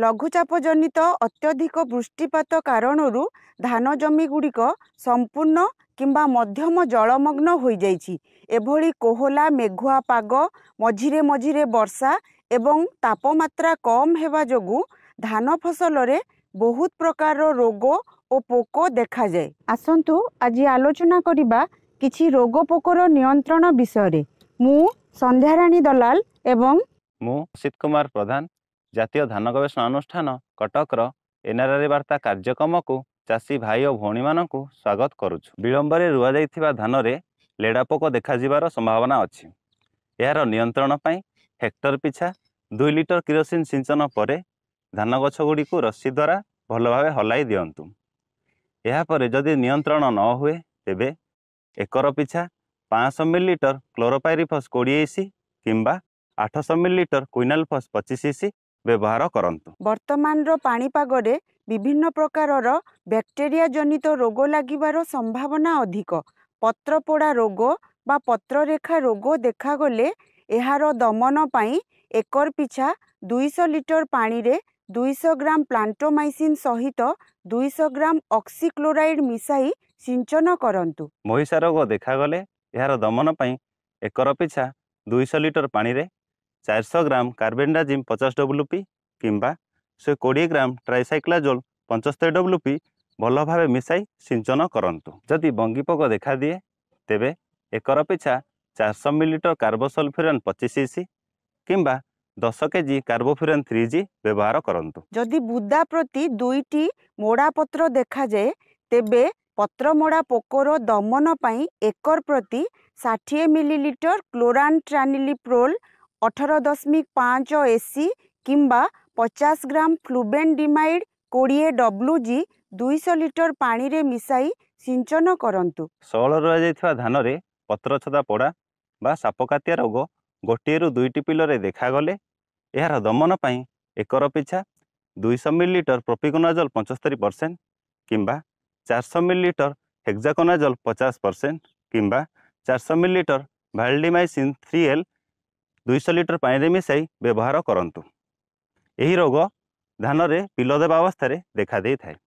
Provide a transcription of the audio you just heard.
ଲଘୁଚାପ ଜନିତ ଅତ୍ୟଧିକ ବୃଷ୍ଟିପାତ କାରଣରୁ ଧାନ ଜମିଗୁଡ଼ିକ ସମ୍ପୂର୍ଣ୍ଣ କିମ୍ବା ମଧ୍ୟମ ଜଳମଗ୍ନ ହୋଇଯାଇଛି ଏଭଳି କୋହଲା ମେଘୁଆ ପାଗ ମଝିରେ ମଝିରେ ବର୍ଷା ଏବଂ ତାପମାତ୍ରା କମ୍ ହେବା ଯୋଗୁଁ ଧାନ ଫସଲରେ ବହୁତ ପ୍ରକାରର ରୋଗ ଓ ପୋକ ଦେଖାଯାଏ ଆସନ୍ତୁ ଆଜି ଆଲୋଚନା କରିବା କିଛି ରୋଗ ପୋକର ନିୟନ୍ତ୍ରଣ ବିଷୟରେ ମୁଁ ସନ୍ଧ୍ୟାରାଣୀ ଦଲାଲ ଏବଂ ମୁଁ ଅସିତ କୁମାର ପ୍ରଧାନ ଜାତୀୟ ଧାନ ଗବେଷଣା ଅନୁଷ୍ଠାନ କଟକର ଏନଆରଆରି ବାର୍ତ୍ତା କାର୍ଯ୍ୟକ୍ରମକୁ ଚାଷୀ ଭାଇ ଓ ଭଉଣୀମାନଙ୍କୁ ସ୍ୱାଗତ କରୁଛୁ ବିଳମ୍ବରେ ରୁଆଯାଇଥିବା ଧାନରେ ଲେଡ଼ା ପୋକ ଦେଖାଯିବାର ସମ୍ଭାବନା ଅଛି ଏହାର ନିୟନ୍ତ୍ରଣ ପାଇଁ ହେକ୍ଟର ପିଛା ଦୁଇ ଲିଟର କିରୋସିନ ସିଞ୍ଚନ ପରେ ଧାନ ଗଛଗୁଡ଼ିକୁ ରସି ଦ୍ୱାରା ଭଲ ଭାବେ ହଲାଇ ଦିଅନ୍ତୁ ଏହାପରେ ଯଦି ନିୟନ୍ତ୍ରଣ ନ ହୁଏ ତେବେ ଏକର ପିଛା ପାଞ୍ଚଶହ ମିଲିଲିଟର କ୍ଲୋରୋପାଇରିଫସ୍ କୋଡ଼ିଏ ଇସି କିମ୍ବା ଆଠଶହ ମିଲିଲିଟର ଫସ୍ ପଚିଶ ଇସି ବ୍ୟବହାର କରନ୍ତୁ ବର୍ତ୍ତମାନର ପାଣିପାଗରେ ବିଭିନ୍ନ ପ୍ରକାରର ବ୍ୟାକ୍ଟେରିଆ ଜନିତ ରୋଗ ଲାଗିବାର ସମ୍ଭାବନା ଅଧିକ ପତ୍ରପୋଡ଼ା ରୋଗ ବା ପତ୍ରରେଖା ରୋଗ ଦେଖାଗଲେ ଏହାର ଦମନ ପାଇଁ ଏକର ପିଛା ଦୁଇଶହ ଲିଟର ପାଣିରେ ଦୁଇଶହ ଗ୍ରାମ ପ୍ଲାଣ୍ଟୋମାଇସିନ୍ ସହିତ ଦୁଇଶହ ଗ୍ରାମ ଅକ୍ସିକ୍ଲୋରାଇଡ୍ ମିଶାଇ ସିଞ୍ଚନ କରନ୍ତୁ ମହିଷା ରୋଗ ଦେଖାଗଲେ ଏହାର ଦମନ ପାଇଁ ଏକର ପିଛା ଦୁଇଶହ ଲିଟର ପାଣିରେ ଚାରିଶହ ଗ୍ରାମ କାର୍ବେଣ୍ଡାଜିମ୍ ପଚାଶ ଡବ୍ଲୁ ପି କିମ୍ବା ଶହେ କୋଡ଼ିଏ ଗ୍ରାମ ଟ୍ରାଇସାଇକ୍ଲାଜୋଲ୍ ପଞ୍ଚସ୍ତରୀ ଡବ୍ଲୁ ପି ଭଲ ଭାବେ ମିଶାଇ ସିଞ୍ଚନ କରନ୍ତୁ ଯଦି ବଙ୍ଗିପୋକ ଦେଖାଦିଏ ତେବେ ଏକର ପିଛା ଚାରିଶହ ମିଲିଲିଟର କାର୍ବୋସଲଫ୍ୟୁରନ୍ ପଚିଶ ଇସି କିମ୍ବା দশ কেজি কার্বোফিরন থ্রি জি ব্যবহার করতু যদি বুদা প্রতি দুইটি মোড়া পত্র দেখা যায় তেবে পত্রমোড়া পোকর দমন পাই একর প্রতি ষাঠিয়ে মিলিলিটর ক্লোরান ট্রানিলিপ্রোল ଅଠର ଦଶମିକ ପାଞ୍ଚ ଏ ସି କିମ୍ବା ପଚାଶ ଗ୍ରାମ୍ ଫ୍ଲୁବେନ୍ ଡିମାଇଡ଼୍ କୋଡ଼ିଏ ଡବ୍ଲୁ ଜି ଦୁଇଶହ ଲିଟର ପାଣିରେ ମିଶାଇ ସିଞ୍ଚନ କରନ୍ତୁ ସହଳ ରହିଯାଇଥିବା ଧାନରେ ପତ୍ର ପତ୍ରଛତା ପୋଡ଼ା ବା ସାପକାତିଆ ରୋଗ ଗୋଟିଏରୁ ଦୁଇଟି ପିଲରେ ଦେଖାଗଲେ ଏହାର ଦମନ ପାଇଁ ଏକର ପିଛା ଦୁଇଶହ ମିଲିଲିଟର ପ୍ରୋପିକୋନାଜଲ୍ ପଞ୍ଚସ୍ତରୀ ପରସେଣ୍ଟ କିମ୍ବା ଚାରିଶହ ମିଲିଲିଟର ହେକ୍ଜାକୋନାଜଲ୍ ପଚାଶ ପରସେଣ୍ଟ କିମ୍ବା ଚାରିଶହ ମିଲିଲିଟର ଭାଲଡିମାଇସିନ୍ ଥ୍ରୀ ଏଲ୍ ଦୁଇଶହ ଲିଟର ପାଣିରେ ମିଶାଇ ବ୍ୟବହାର କରନ୍ତୁ ଏହି ରୋଗ ଧାନରେ ପିଲ ଦେବା ଅବସ୍ଥାରେ ଦେଖାଦେଇଥାଏ